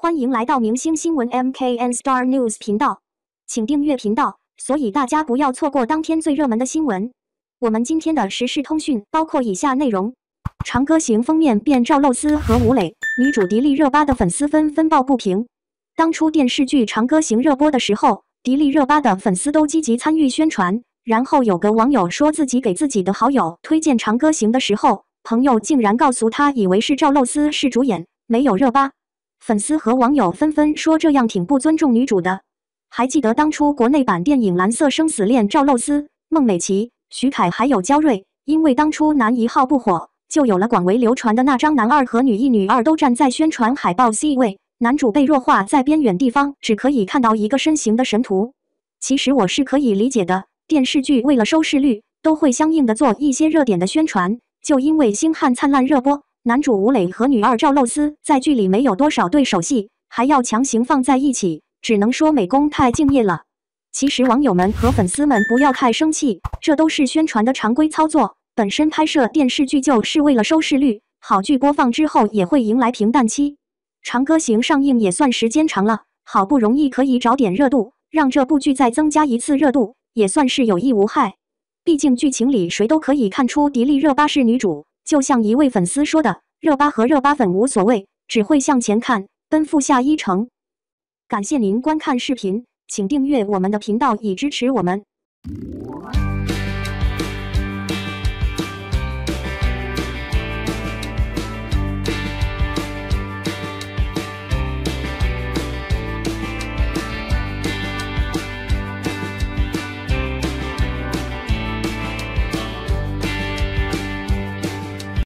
欢迎来到明星新闻 MKN Star News 频道，请订阅频道，所以大家不要错过当天最热门的新闻。我们今天的时事通讯包括以下内容：《长歌行》封面变赵露思和吴磊，女主迪丽热巴的粉丝纷纷抱不平。当初电视剧《长歌行》热播的时候，迪丽热巴的粉丝都积极参与宣传。然后有个网友说自己给自己的好友推荐《长歌行》的时候，朋友竟然告诉他以为是赵露思是主演，没有热巴。粉丝和网友纷纷说这样挺不尊重女主的。还记得当初国内版电影《蓝色生死恋》，赵露思、孟美岐、徐凯还有焦瑞，因为当初男一号不火，就有了广为流传的那张男二和女一、女二都站在宣传海报 C 位，男主被弱化在边远地方，只可以看到一个身形的神图。其实我是可以理解的，电视剧为了收视率，都会相应的做一些热点的宣传，就因为《星汉灿烂》热播。男主吴磊和女二赵露思在剧里没有多少对手戏，还要强行放在一起，只能说美工太敬业了。其实网友们和粉丝们不要太生气，这都是宣传的常规操作。本身拍摄电视剧就是为了收视率，好剧播放之后也会迎来平淡期。《长歌行》上映也算时间长了，好不容易可以找点热度，让这部剧再增加一次热度，也算是有益无害。毕竟剧情里谁都可以看出迪丽热巴是女主。就像一位粉丝说的：“热巴和热巴粉无所谓，只会向前看，奔赴下一城。”感谢您观看视频，请订阅我们的频道以支持我们。